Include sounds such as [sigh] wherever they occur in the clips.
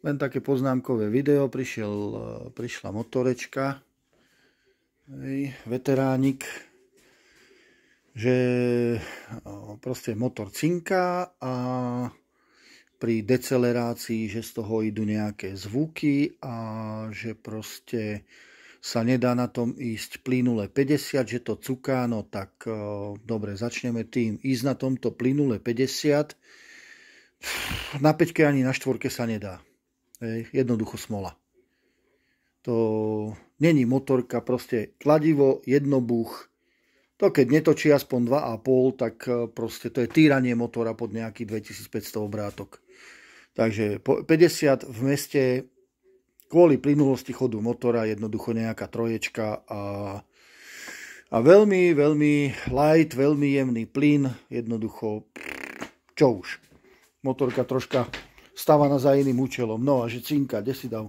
Len také poznámkové video, prišiel, e, prišla motorečka, hej, veteránik, že e, proste motor cinká a pri decelerácii, že z toho idú nejaké zvuky a že proste sa nedá na tom ísť plynule 50, že to cuká, no tak e, dobre, začneme tým ísť na tomto plynule 50. Na 5 ani na štvorke sa nedá jednoducho smola. To není motorka, proste kladivo, jednobuch. To keď netočí aspoň 2,5, tak e, proste to je týranie motora pod nejaký 2500 obrátok. Takže 50 v meste kvôli plynulosti chodu motora jednoducho nejaká troječka a, a veľmi, veľmi light, veľmi jemný plyn, jednoducho čo už. Motorka troška stávaná za iným účelom. No a že cinka, kde si dal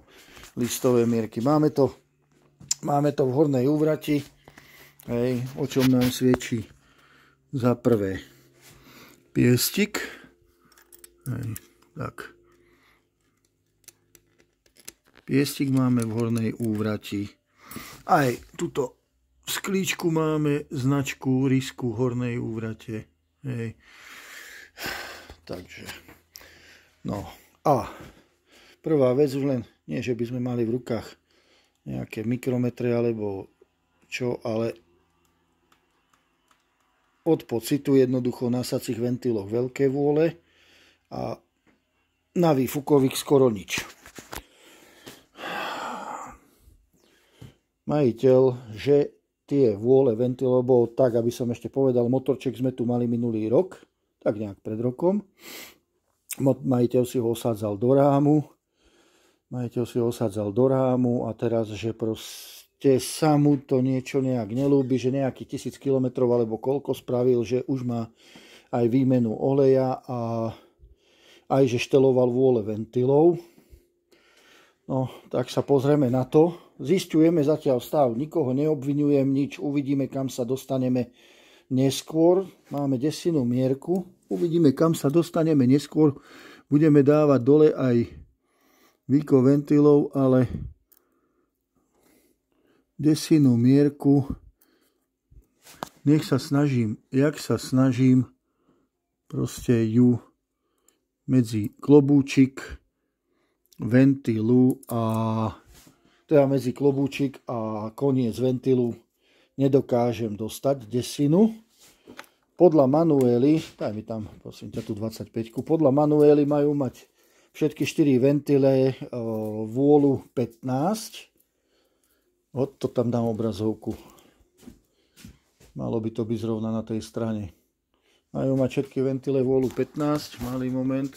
listové mierky. Máme to, máme to v hornej úvrati, hej, o čom nám sviečí za prvé piestik. Hej, tak. Piestik máme v hornej úvrati. Aj túto sklíčku máme značku risku hornej úvrate. Hej. [sighs] Takže, no, a prvá vec už len, nie že by sme mali v rukách nejaké mikrometre alebo čo, ale od pocitu jednoducho na sacích ventíloch veľké vôle a na výfukových skoro nič. Majiteľ, že tie vôle ventilov bol tak, aby som ešte povedal, motorček sme tu mali minulý rok, tak nejak pred rokom majiteľ si ho osádzal do rámu, majiteľ si ho osádzal do rámu a teraz, že proste sa mu to niečo nejak nelúbi, že nejaký tisíc kilometrov alebo koľko spravil, že už má aj výmenu oleja a aj že šteloval vôle ventilov. No, tak sa pozrieme na to. Zistujeme zatiaľ stav, nikoho neobvinujem, nič, uvidíme, kam sa dostaneme neskôr. Máme desinu mierku. Uvidíme, kam sa dostaneme neskôr. Budeme dávať dole aj výko ventilov, ale desinu mierku. Nech sa snažím, jak sa snažím, proste ju medzi klobúčik, ventilu a teda medzi klobúčik a koniec ventilu nedokážem dostať desinu podľa Manuely, daj mi tam prosím ťa tu 25, podľa Manuely majú mať všetky 4 ventile e, vôľu 15. Od to tam dám obrazovku. Malo by to byť zrovna na tej strane. Majú mať všetky ventile vôľu 15. Malý moment.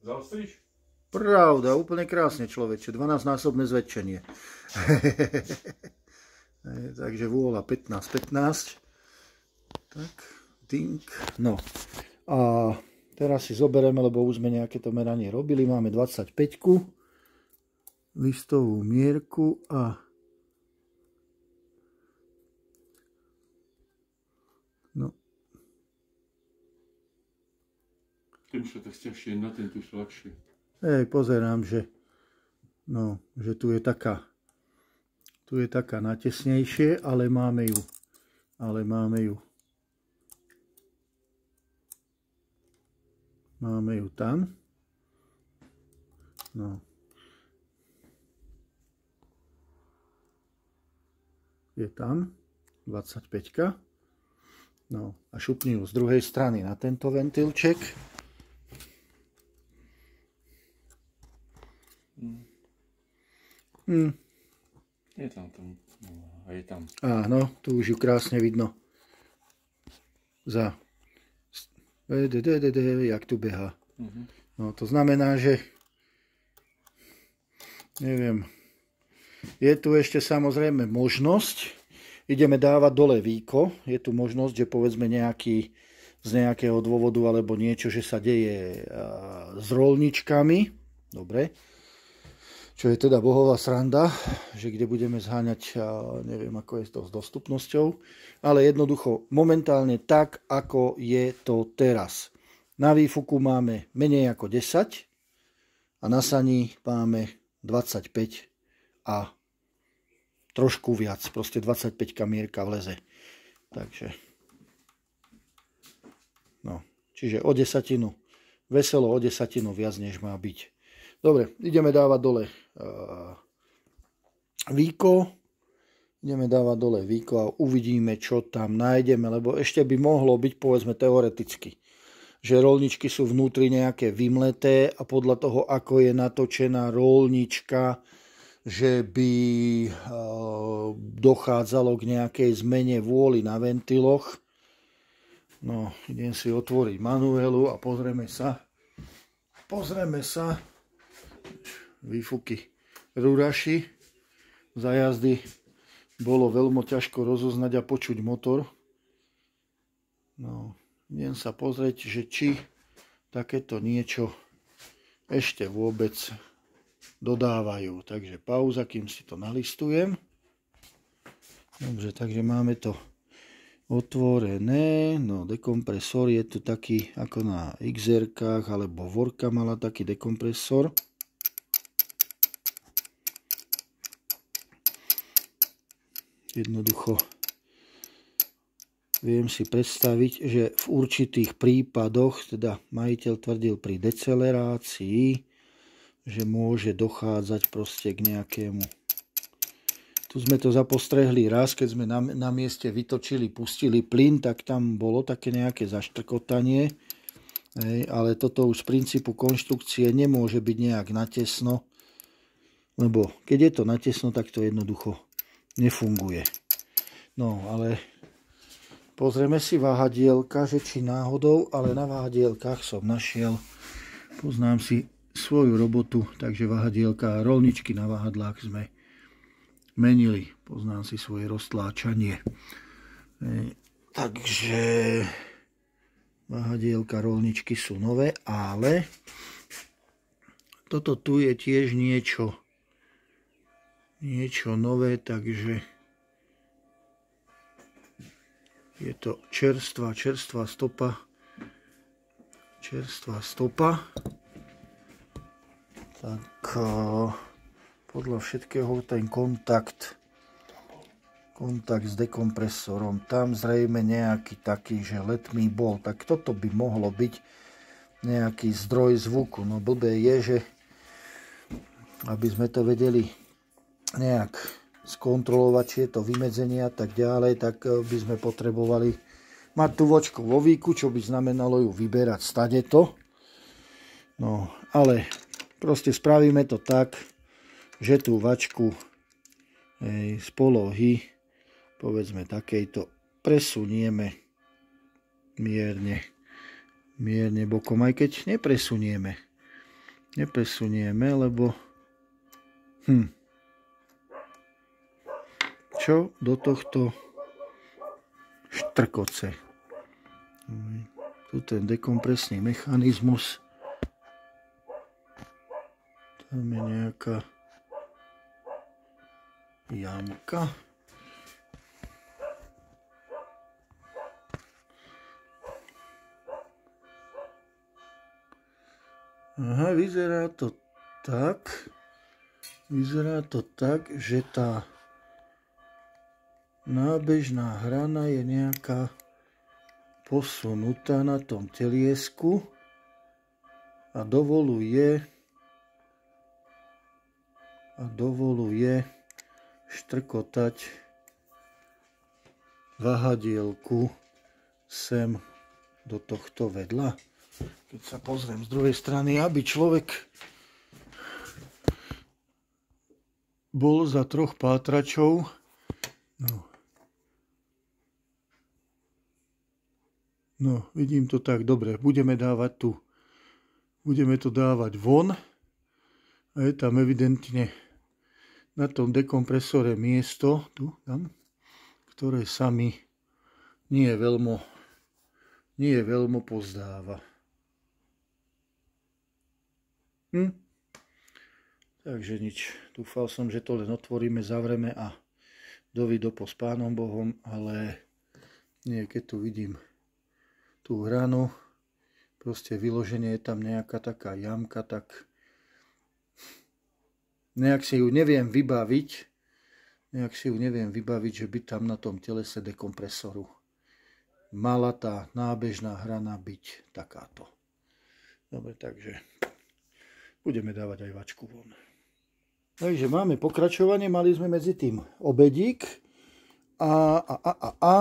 Zaostriš? Pravda, úplne krásne človeče. 12-násobné zväčšenie. [laughs] Takže vôľa 15-15. Tak, dink. No a teraz si zoberieme, lebo už sme nejaké to meranie robili. Máme 25 listovú mierku a no. Ten to ťažšie, na ten tu sladšie. Ej, pozerám, že no, že tu je taká tu je taká natesnejšie, ale máme ju ale máme ju Máme ju tam. No. Je tam. 25. No a šupni ju z druhej strany na tento ventilček. Hm. Je tam, tam, no, je tam. Áno, tu už ju krásne vidno za E, jak tu beha. Mhm. No to znamená, že neviem, je tu ešte samozrejme možnosť, ideme dávať dole výko. je tu možnosť, že povedzme nejaký z nejakého dôvodu alebo niečo, že sa deje s rolničkami, dobre, čo je teda bohová sranda, že kde budeme zháňať, neviem ako je to s dostupnosťou, ale jednoducho momentálne tak, ako je to teraz. Na výfuku máme menej ako 10 a na saní máme 25 a trošku viac, proste 25 kamierka vleze. Takže, no, čiže o desatinu, veselo o desatinu viac, než má byť. Dobre, ideme dávať dole eh, výko. Ideme dávať dole výko a uvidíme, čo tam nájdeme, lebo ešte by mohlo byť, povedzme teoreticky, že rolničky sú vnútri nejaké vymleté a podľa toho, ako je natočená rolnička, že by eh, dochádzalo k nejakej zmene vôli na ventiloch. No, idem si otvoriť manuelu a pozrieme sa. Pozrieme sa, výfuky rúraši. Za jazdy bolo veľmi ťažko rozoznať a počuť motor. No, idem sa pozrieť, že či takéto niečo ešte vôbec dodávajú. Takže pauza, kým si to nalistujem. Dobre, takže máme to otvorené. No, dekompresor je tu taký ako na xr alebo Vorka mala taký dekompresor. Jednoducho viem si predstaviť, že v určitých prípadoch, teda majiteľ tvrdil pri decelerácii, že môže dochádzať proste k nejakému. Tu sme to zapostrehli raz, keď sme na, na mieste vytočili, pustili plyn, tak tam bolo také nejaké zaštrkotanie, Hej, ale toto už z princípu konštrukcie nemôže byť nejak natesno, lebo keď je to natesno, tak to jednoducho nefunguje. No, ale pozrieme si váhadielka, že či náhodou, ale na váhadielkach som našiel, poznám si svoju robotu, takže váhadielka a rolničky na váhadlách sme menili. Poznám si svoje roztláčanie. E, takže váhadielka, rolničky sú nové, ale toto tu je tiež niečo niečo nové, takže je to čerstvá, čerstvá stopa. Čerstvá stopa. Tak e, podľa všetkého ten kontakt kontakt s dekompresorom. Tam zrejme nejaký taký, že letmý bol. Tak toto by mohlo byť nejaký zdroj zvuku. No blbé je, že aby sme to vedeli nejak skontrolovať, či je to vymedzenie a tak ďalej, tak e, by sme potrebovali mať tú vočku vo výku, čo by znamenalo ju vyberať stade to. No, ale proste spravíme to tak, že tú vačku ej, z polohy, povedzme takejto, presunieme mierne, mierne bokom, aj keď nepresunieme. Nepresunieme, lebo... Hm, čo do tohto štrkoce. Tu ten dekompresný mechanizmus. Tam je nejaká jamka. Aha, vyzerá to tak, vyzerá to tak, že tá nábežná hrana je nejaká posunutá na tom teliesku a dovoluje a dovoluje štrkotať vahadielku sem do tohto vedla. Keď sa pozriem z druhej strany, aby človek bol za troch pátračov, no, No, vidím to tak, dobre, budeme dávať tu. Budeme to dávať von. A je tam evidentne na tom dekompresore miesto, tu, tam, ktoré sa mi nie veľmi, nie veľmi pozdáva. Hm? Takže nič. Dúfal som, že to len otvoríme, zavreme a dovidopo s pánom Bohom, ale nie, keď tu vidím tú hranu. Proste vyloženie je tam nejaká taká jamka, tak nejak si ju neviem vybaviť, nejak si ju neviem vybaviť, že by tam na tom telese dekompresoru mala tá nábežná hrana byť takáto. Dobre, takže budeme dávať aj vačku von. Takže máme pokračovanie, mali sme medzi tým obedík a, a, a, a, a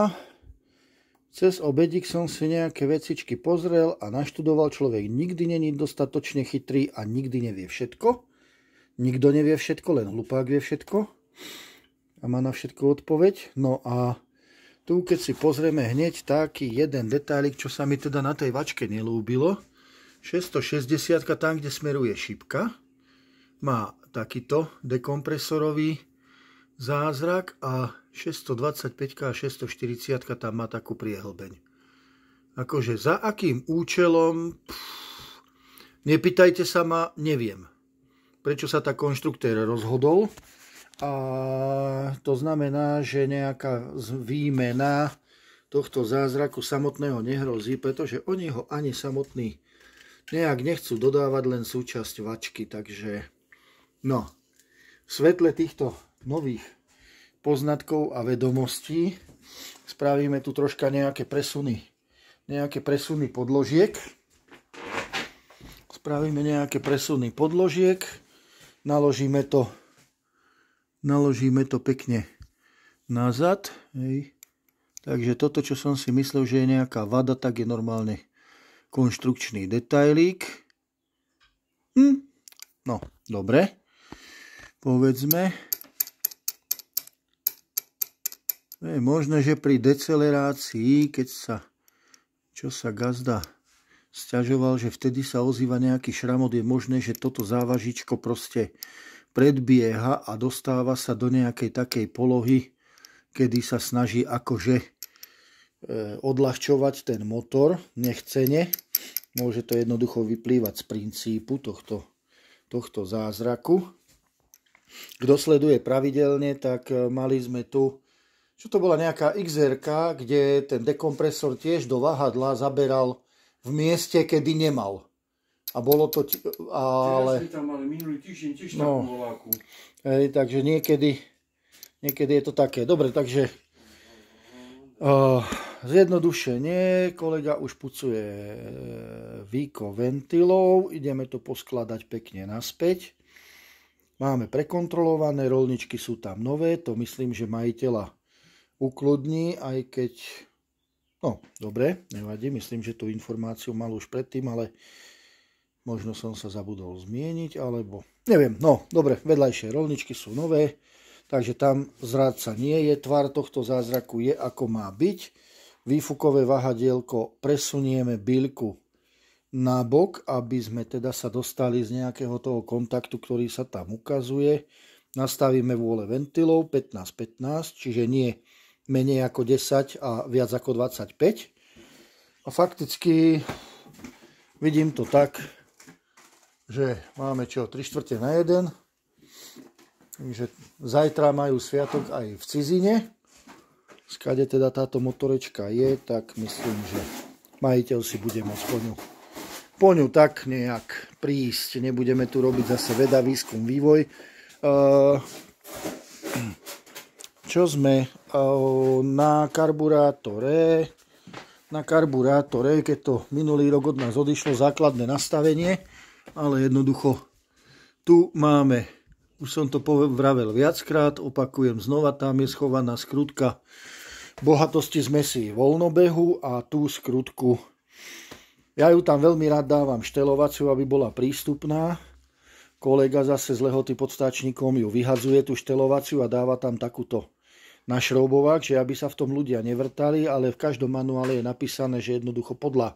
cez obedik som si nejaké vecičky pozrel a naštudoval. Človek nikdy není dostatočne chytrý a nikdy nevie všetko. Nikto nevie všetko, len hlupák vie všetko. A má na všetko odpoveď. No a tu keď si pozrieme hneď taký jeden detailik, čo sa mi teda na tej vačke nelúbilo. 660 tam, kde smeruje šipka, má takýto dekompresorový Zázrak a 625 a 640 tam má takú priehlbeň. Akože za akým účelom... Pff, nepýtajte sa ma, neviem. Prečo sa tá konštruktér rozhodol? A to znamená, že nejaká výmena tohto zázraku samotného nehrozí, pretože oni ho ani samotný nejak nechcú dodávať len súčasť vačky, takže no, v svetle týchto nových poznatkov a vedomostí spravíme tu troška nejaké presuny nejaké presuny podložiek spravíme nejaké presuny podložiek naložíme to naložíme to pekne nazad hej. takže toto čo som si myslel že je nejaká vada tak je normálne konštrukčný detailík hm. no dobre povedzme je možné, že pri decelerácii, keď sa, čo sa gazda stiažoval, že vtedy sa ozýva nejaký šramot, je možné, že toto závažičko proste predbieha a dostáva sa do nejakej takej polohy, kedy sa snaží akože e, odľahčovať ten motor nechcene. Môže to jednoducho vyplývať z princípu tohto, tohto zázraku. Kto sleduje pravidelne, tak e, mali sme tu čo to bola nejaká xr kde ten dekompresor tiež do váhadla zaberal v mieste, kedy nemal. A bolo to... ale... Teraz tam, minulý týždeň tiež no, voláku. takže niekedy, niekedy je to také. Dobre, takže uh, zjednodušenie. Kolega už pucuje eh, výko ventilov. Ideme to poskladať pekne naspäť. Máme prekontrolované, rolničky sú tam nové. To myslím, že majiteľa ukludní, aj keď... No, dobre, nevadí, myslím, že tú informáciu mal už predtým, ale možno som sa zabudol zmieniť, alebo... Neviem, no, dobre, vedľajšie rolničky sú nové, takže tam zrádca nie je, tvar tohto zázraku je ako má byť. Výfukové vahadielko presunieme bylku na bok, aby sme teda sa dostali z nejakého toho kontaktu, ktorý sa tam ukazuje. Nastavíme vôle ventilov 15-15, čiže nie menej ako 10 a viac ako 25. A fakticky vidím to tak, že máme čo 3 čtvrte na 1. Takže zajtra majú sviatok aj v cizine. Skade teda táto motorečka je, tak myslím, že majiteľ si bude môcť po ňu, po ňu tak nejak prísť. Nebudeme tu robiť zase veda, výskum, vývoj. Ehm, čo sme Ehm, na karburátore na karburátore, keď to minulý rok od nás odišlo, základné nastavenie, ale jednoducho tu máme, už som to vravel viackrát, opakujem znova, tam je schovaná skrutka bohatosti zmesi voľnobehu a tú skrutku ja ju tam veľmi rád dávam štelovaciu, aby bola prístupná. Kolega zase z lehoty pod stáčnikom ju vyhadzuje tú štelovaciu a dáva tam takúto našroubovať, že aby sa v tom ľudia nevrtali, ale v každom manuále je napísané, že jednoducho podľa e,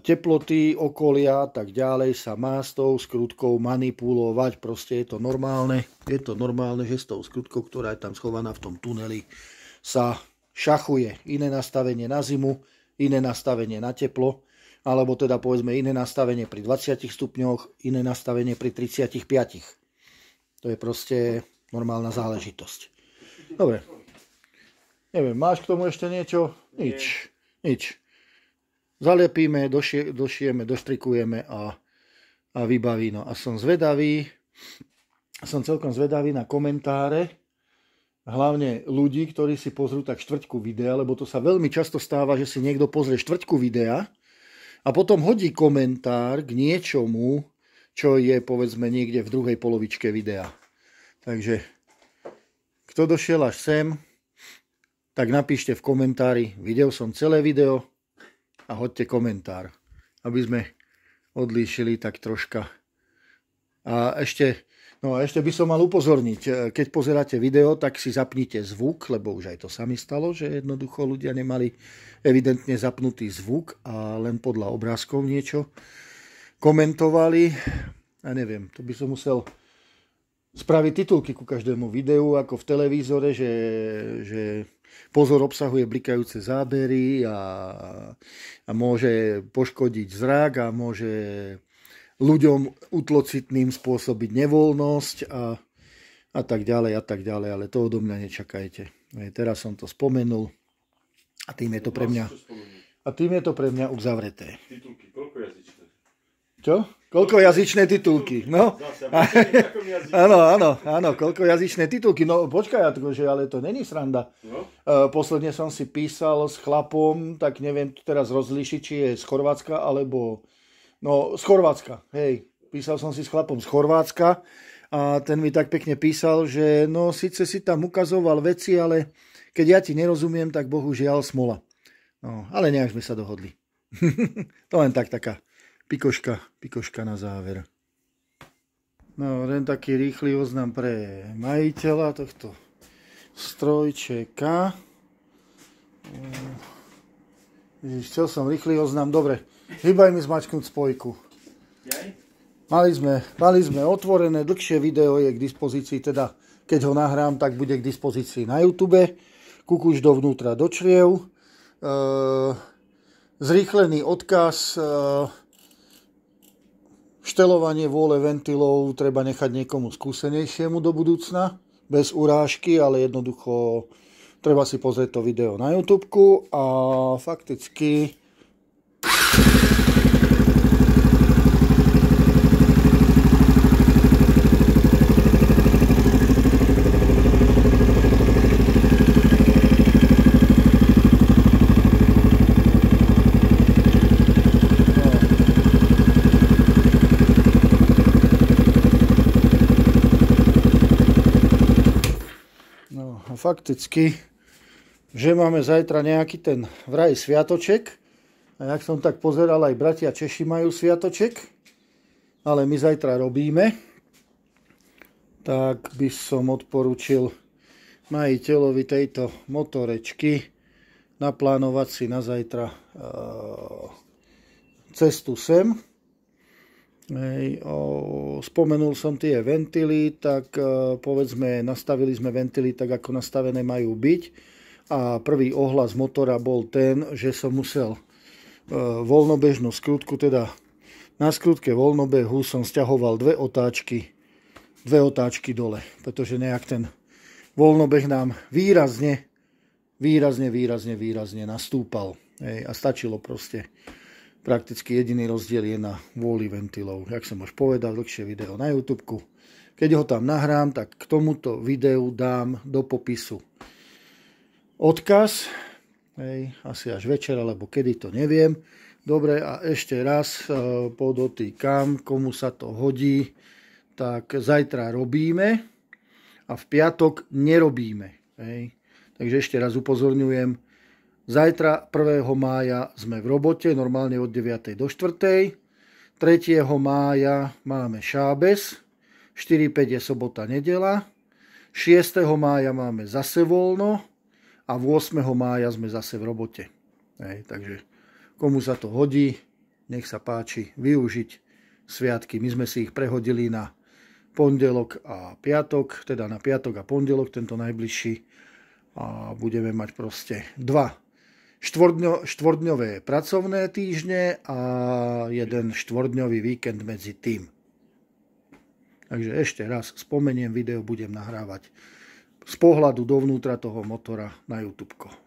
teploty, okolia a tak ďalej sa má s tou skrutkou manipulovať. Proste je to normálne. Je to normálne, že s tou skrutkou, ktorá je tam schovaná v tom tuneli, sa šachuje. Iné nastavenie na zimu, iné nastavenie na teplo, alebo teda povedzme iné nastavenie pri 20 stupňoch, iné nastavenie pri 35. To je proste normálna záležitosť. Dobre. Neviem, máš k tomu ešte niečo? Nič. Nič. Zalepíme, došie, došieme, doštrikujeme a, a vybaví. No a som zvedavý, som celkom zvedavý na komentáre, hlavne ľudí, ktorí si pozrú tak štvrťku videa, lebo to sa veľmi často stáva, že si niekto pozrie štvrťku videa a potom hodí komentár k niečomu, čo je povedzme niekde v druhej polovičke videa. Takže kto došiel až sem, tak napíšte v komentári, videl som celé video a hoďte komentár, aby sme odlíšili tak troška. A ešte, no a ešte by som mal upozorniť, e, keď pozeráte video, tak si zapnite zvuk, lebo už aj to sami stalo, že jednoducho ľudia nemali evidentne zapnutý zvuk a len podľa obrázkov niečo komentovali. A neviem, to by som musel spraviť titulky ku každému videu, ako v televízore, že, že pozor obsahuje blikajúce zábery a, a môže poškodiť zrak a môže ľuďom utlocitným spôsobiť nevoľnosť a, a tak ďalej a tak ďalej, ale to odo mňa nečakajte. Teraz som to spomenul a tým je to pre mňa, a tým je to pre mňa uzavreté. Čo? Koľko jazyčné titulky, no. Áno, áno, áno, koľko jazyčné titulky. No počkaj, že ale to není sranda. No. E, posledne som si písal s chlapom, tak neviem teraz rozlišiť, či je z Chorvátska, alebo... No, z Chorvátska, hej. Písal som si s chlapom z Chorvátska a ten mi tak pekne písal, že no síce si tam ukazoval veci, ale keď ja ti nerozumiem, tak bohužiaľ smola. No, ale nejak sme sa dohodli. [laughs] to len tak taká pikoška, pikoška na záver. No, len taký rýchly oznam pre majiteľa tohto strojčeka. Ehm, ježiš, chcel som rýchly oznam, dobre. Hýbaj mi zmačknúť spojku. Mali sme, mali sme otvorené, dlhšie video je k dispozícii, teda keď ho nahrám, tak bude k dispozícii na YouTube. Kukuš dovnútra do čriev. Ehm, zrýchlený odkaz e, Štelovanie vôle ventilov treba nechať niekomu skúsenejšiemu do budúcna, bez urážky, ale jednoducho treba si pozrieť to video na YouTube a fakticky fakticky, že máme zajtra nejaký ten vraj sviatoček. A jak som tak pozeral, aj bratia Češi majú sviatoček, ale my zajtra robíme. Tak by som odporučil majiteľovi tejto motorečky naplánovať si na zajtra eh, cestu sem Hej, o, spomenul som tie ventily, tak e, povedzme, nastavili sme ventily tak, ako nastavené majú byť. A prvý ohlas motora bol ten, že som musel e, voľnobežnú skrutku, teda na skrutke voľnobehu som stiahoval dve otáčky, dve otáčky dole, pretože nejak ten voľnobeh nám výrazne, výrazne, výrazne, výrazne nastúpal. Hej, a stačilo proste Prakticky jediný rozdiel je na vôli ventilov. Jak som už povedal, dlhšie video na YouTube. Keď ho tam nahrám, tak k tomuto videu dám do popisu odkaz. Hej, asi až večer, alebo kedy to neviem. Dobre, a ešte raz e, podotýkam, komu sa to hodí, tak zajtra robíme a v piatok nerobíme. Hej. Takže ešte raz upozorňujem, Zajtra 1. mája sme v robote, normálne od 9. do 4. 3. mája máme šábes, 4. 5. je sobota, nedela, 6. mája máme zase voľno a 8. mája sme zase v robote. Hej, takže komu sa to hodí, nech sa páči využiť sviatky. My sme si ich prehodili na pondelok a piatok, teda na piatok a pondelok, tento najbližší. A budeme mať proste dva štvordňo, štvorňové pracovné týždne a jeden štvorňový víkend medzi tým. Takže ešte raz spomeniem, video budem nahrávať z pohľadu dovnútra toho motora na YouTube.